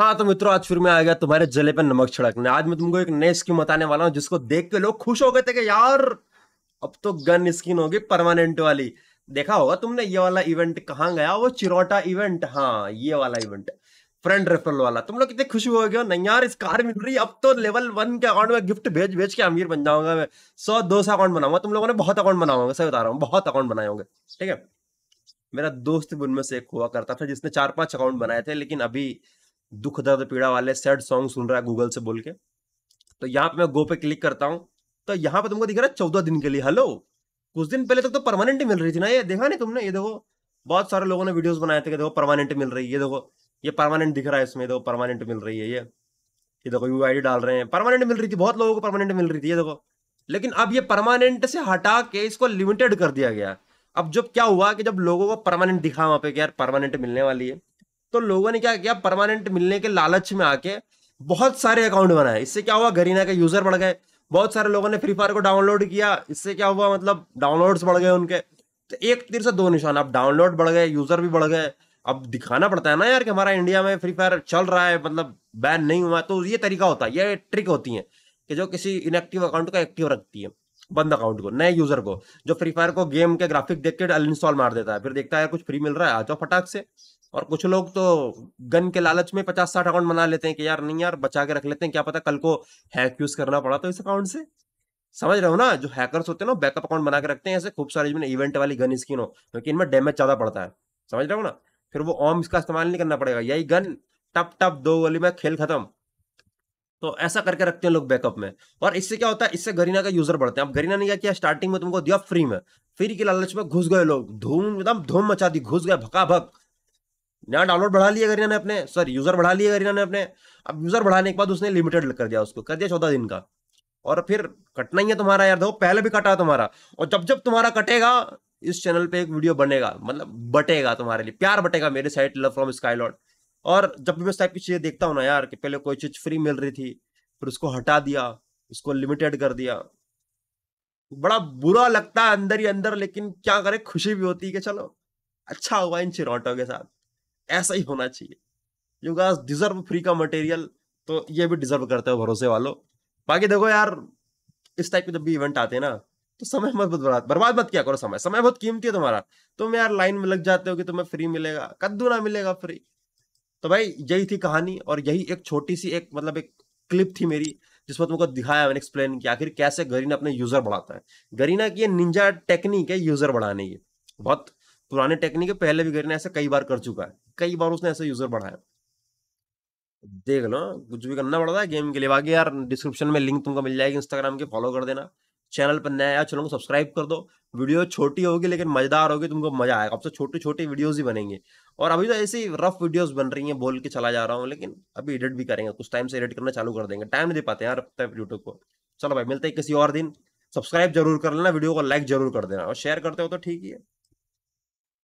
हाँ तो मित्रों आज फिर मैं आ गया तुम्हारे जले पे नमक छिड़कने आज मैं तुमको एक नए स्कीम बताने वाला हूँ जिसको देख के लोग खुश हो गए थे कि यार अब तो गन स्किन होगी परमानेंट वाली देखा होगा तुमने ये वाला इवेंट कहाँ गया वो चिरोटा इवेंट हाँ ये वाला इवेंट फ्रेंड रेफरल वाला तुम लोग कितने खुश हो गए नहीं यार इस कार मिल रही अब तो लेवल वन के अकाउंट में गिफ्ट भेज भेज के अमीर बन जाऊंगा मैं सौ दो सौ अकाउंट बनाऊंगा तुम लोगों ने बहुत अकाउंट बनाऊंगे सही बता रहा हूँ बहुत अकाउंट बनाए होंगे ठीक है मेरा दोस्त भी उनमें से एक हुआ करता था जिसने चार पांच अकाउंट बनाए थे लेकिन अभी दुख दर्द पीड़ा वाले सैड सॉन्ग सुन रहा है गूगल से बोल के तो यहाँ पे मैं गो पे क्लिक करता हूँ तो यहाँ पे तुमको दिख रहा है चौदह दिन के लिए हेलो कुछ दिन पहले तक तो, तो परमानेंट मिल रही थी ना ये देखा नहीं तुमने ये देखो बहुत सारे लोगों ने वीडियोस बनाए थे कि देखो परमानेंट मिल रही है ये देखो ये परमानेंट दिख रहा है इसमें देखो परमानेंट मिल रही है ये ये देखो यू आई डाल रहे हैं परमानेंट मिल रही थी बहुत लोगों को परमानेंट मिल रही थी ये देखो लेकिन अब ये परमानेंट से हटा के इसको लिमिटेड कर दिया गया अब जब क्या हुआ कि जब लोगों को परमानेंट दिखा वहां पे कि यार परमानेंट मिलने वाली है तो लोगों ने क्या किया परमानेंट मिलने के लालच में आके बहुत सारे अकाउंट बनाए इससे क्या हुआ गरीना के यूजर बढ़ गए बहुत सारे लोगों ने फ्री फायर को डाउनलोड किया इससे क्या हुआ मतलब डाउनलोड्स बढ़ गए उनके तो एक तीर से दो निशान अब डाउनलोड बढ़ गए यूजर भी बढ़ गए अब दिखाना पड़ता है ना यार कि हमारा इंडिया में फ्री फायर चल रहा है मतलब बैन नहीं हुआ तो ये तरीका होता है ये ट्रिक होती है कि जो किसी इनएक्टिव अकाउंट को एक्टिव रखती है बंद अकाउंट को नए यूजर को जो फ्री फायर को गेम के ग्राफिक देख के अनइंस्टॉल मार देता है फिर देखता है कुछ फ्री मिल रहा है आ जाओ फटाक से और कुछ लोग तो गन के लालच में पचास साठ अकाउंट बना लेते हैं कि यार नहीं यार बचा के रख लेते हैं क्या पता कल को हैक यूज करना पड़ा तो इस अकाउंट से समझ रहे हो ना जो हैकर्स होते हैं ना बैकअप अकाउंट बना के रखते हैं ऐसे खूब सारे जिनमें इवेंट वाली गन स्किन हो क्योंकि इनमें डैमेज ज्यादा पड़ता है समझ रहे हो ना फिर वो ऑम इसका इस्तेमाल नहीं करना पड़ेगा यही गन टप टप दो गोली में खेल खत्म तो ऐसा करके रखते हैं लोग बैकअप में और इससे क्या होता है इससे गरीना का यूजर बढ़ते हैं अब गरीना ने क्या किया स्टार्टिंग में तुमको दिया फ्री में फ्री के लालच में घुस गए लोग धूम एकदम धूम मचा दी घुस गए भका भक नया डाउनलोड बढ़ा लिया अगर इन्होंने अपने सॉरी यूजर बढ़ा लिया अगर इन्होंने अपने अब यूजर बढ़ाने के बाद उसने लिमिटेड कर दिया उसको कर दिया चौदह दिन का और फिर कटना ही है तुम्हारा यार देखो पहले भी कटा है तुम्हारा और जब जब तुम्हारा कटेगा इस चैनल पे एक वीडियो बनेगा मतलब बटेगा तुम्हारे लिए प्यार बटेगा मेरे side love from Sky Lord और जब भी मैं इस टाइप की चीज़ें देखता हूँ ना यार कि पहले कोई चीज़ फ्री मिल रही थी फिर उसको हटा दिया उसको लिमिटेड कर दिया बड़ा बुरा लगता है अंदर ही अंदर लेकिन क्या करे खुशी भी होती है कि चलो अच्छा हुआ इन चिरौटों के साथ ऐसा ही होना चाहिए यू गाइस डिजर्व फ्री का मटेरियल तो ये भी डिजर्व करते हो भरोसे वालों बाकी देखो यार इस टाइप के जब भी इवेंट आते हैं ना तो समय मत बर्बाद बर्बाद मत किया करो समय समय बहुत कीमती है तुम्हारा तुम यार लाइन में लग जाते हो कि तुम्हें फ्री मिलेगा कद्दू ना मिलेगा फ्री तो भाई यही थी कहानी और यही एक छोटी सी एक मतलब एक क्लिप थी मेरी जिसमें तुमको दिखाया मैंने एक्सप्लेन किया आखिर कैसे गरीना अपने यूजर बढ़ाता है गरीना की ये निंजा टेक्निक है यूजर बढ़ाने की बहुत पुराने टेक्निक है पहले भी गरीना ऐसे कई बार कर चुका है कई बार उसने ऐसे यूजर बढ़ाया देख लो कुछ भी करना पड़ता है गेम के लिए बाकी यार डिस्क्रिप्शन में लिंक तुमको मिल जाएगी इंस्टाग्राम के फॉलो कर देना चैनल पर नया आया चैनल को सब्सक्राइब कर दो वीडियो छोटी होगी लेकिन मजेदार होगी तुमको मजा आएगा अब तो छोटी छोटी वीडियोज ही बनेंगे और अभी तो ऐसी रफ वीडियोज बन रही हैं बोल के चला जा रहा हूँ लेकिन अभी एडिट भी करेंगे कुछ टाइम से एडिट करना चालू कर देंगे टाइम नहीं दे पाते यार यूट्यूब को चलो भाई मिलते हैं किसी और दिन सब्सक्राइब जरूर कर लेना वीडियो को लाइक जरूर कर देना और शेयर करते हो तो ठीक ही है